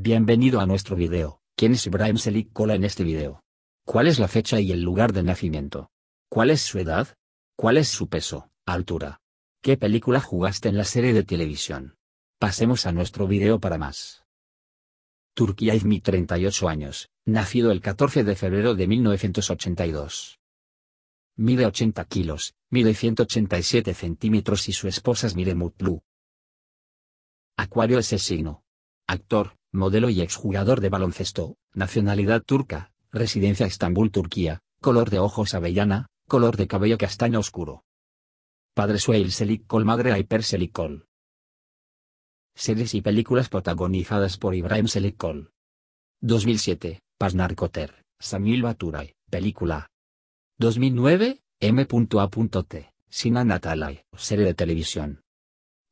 Bienvenido a nuestro video. ¿Quién es Ibrahim Selik Kola en este video? ¿Cuál es la fecha y el lugar de nacimiento? ¿Cuál es su edad? ¿Cuál es su peso, altura? ¿Qué película jugaste en la serie de televisión? Pasemos a nuestro video para más. Turquía Izmi 38 años, nacido el 14 de febrero de 1982. Mide 80 kilos, mide 187 centímetros y su esposa es Mire Mutlu. Acuario es signo. Actor, modelo y exjugador de baloncesto, nacionalidad turca, residencia Estambul, Turquía, color de ojos avellana, color de cabello castaño oscuro. Padre Sueil Selikol, madre Ayper Selikol. Series y películas protagonizadas por Ibrahim Selikol. 2007, Narcoter, Samil Baturay, película. 2009, M.A.T, Sinan Atalay, serie de televisión.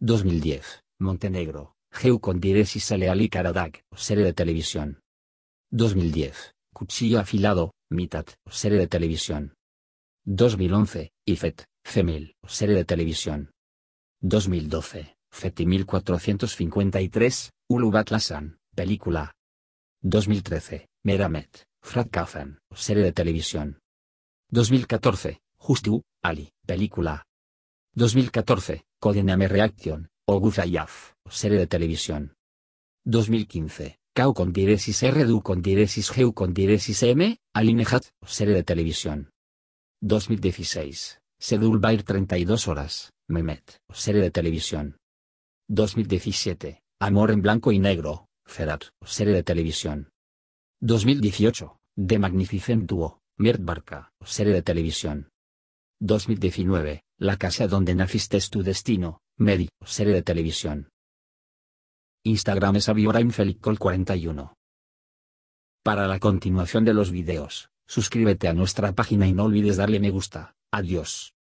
2010, Montenegro, Geu con Sale Ali serie de televisión. 2010, Cuchillo afilado, Mitat, serie de televisión. 2011, IFET, Femil, serie de televisión. 2012, FETI 1453, Ulubatlasan, película. 2013, Meramet, Frat serie de televisión. 2014, Justu, Ali, película. 2014, Codename Reaction, Oguzayaf, serie de televisión. 2015, Kau con Redu RDU con Diresis con diresis M, Alinejat, serie de televisión. 2016, Sedul Bair 32 horas, Mehmet, serie de televisión. 2017, Amor en blanco y negro, Ferat, serie de televisión. 2018, The Magnificent Duo, Mert Barca, serie de televisión. 2019, La casa donde naciste es tu destino, Medi, serie de televisión. Instagram es Infelicol 41 Para la continuación de los videos, suscríbete a nuestra página y no olvides darle me gusta. Adiós.